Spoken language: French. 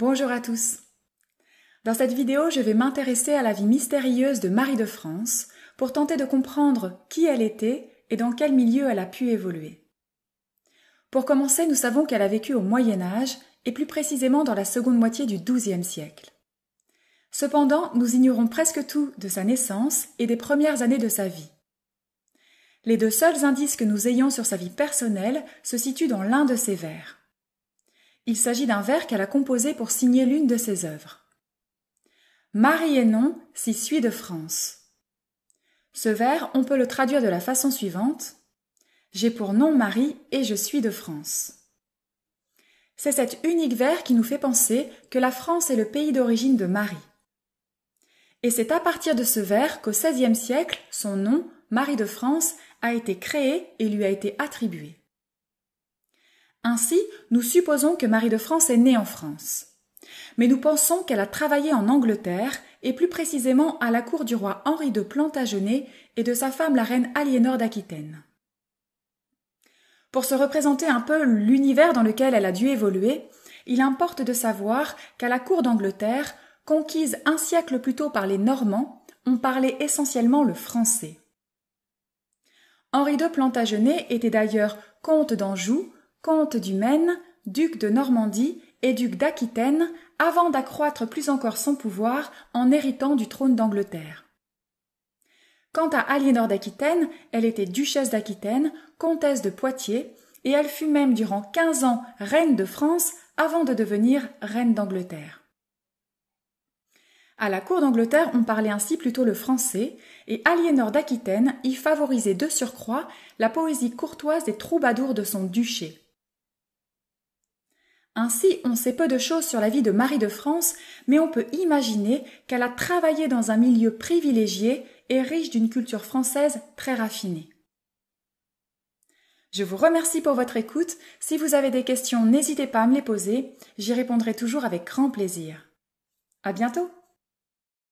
Bonjour à tous. Dans cette vidéo, je vais m'intéresser à la vie mystérieuse de Marie de France pour tenter de comprendre qui elle était et dans quel milieu elle a pu évoluer. Pour commencer, nous savons qu'elle a vécu au Moyen Âge et plus précisément dans la seconde moitié du XIIe siècle. Cependant, nous ignorons presque tout de sa naissance et des premières années de sa vie. Les deux seuls indices que nous ayons sur sa vie personnelle se situent dans l'un de ses vers. Il s'agit d'un vers qu'elle a composé pour signer l'une de ses œuvres. Marie et non s'y suit de France. Ce vers, on peut le traduire de la façon suivante. J'ai pour nom Marie et je suis de France. C'est cet unique vers qui nous fait penser que la France est le pays d'origine de Marie. Et c'est à partir de ce vers qu'au XVIe siècle, son nom, Marie de France, a été créé et lui a été attribué. Ainsi, nous supposons que Marie de France est née en France. Mais nous pensons qu'elle a travaillé en Angleterre, et plus précisément à la cour du roi Henri de Plantagenet et de sa femme la reine Aliénor d'Aquitaine. Pour se représenter un peu l'univers dans lequel elle a dû évoluer, il importe de savoir qu'à la cour d'Angleterre, conquise un siècle plus tôt par les Normands, on parlait essentiellement le français. Henri de Plantagenet était d'ailleurs comte d'Anjou, comte du Maine, duc de Normandie et duc d'Aquitaine, avant d'accroître plus encore son pouvoir en héritant du trône d'Angleterre. Quant à Aliénor d'Aquitaine, elle était duchesse d'Aquitaine, comtesse de Poitiers, et elle fut même durant quinze ans reine de France avant de devenir reine d'Angleterre. À la cour d'Angleterre, on parlait ainsi plutôt le français, et Aliénor d'Aquitaine y favorisait de surcroît la poésie courtoise des troubadours de son duché. Ainsi, on sait peu de choses sur la vie de Marie de France, mais on peut imaginer qu'elle a travaillé dans un milieu privilégié et riche d'une culture française très raffinée. Je vous remercie pour votre écoute. Si vous avez des questions, n'hésitez pas à me les poser. J'y répondrai toujours avec grand plaisir. À bientôt!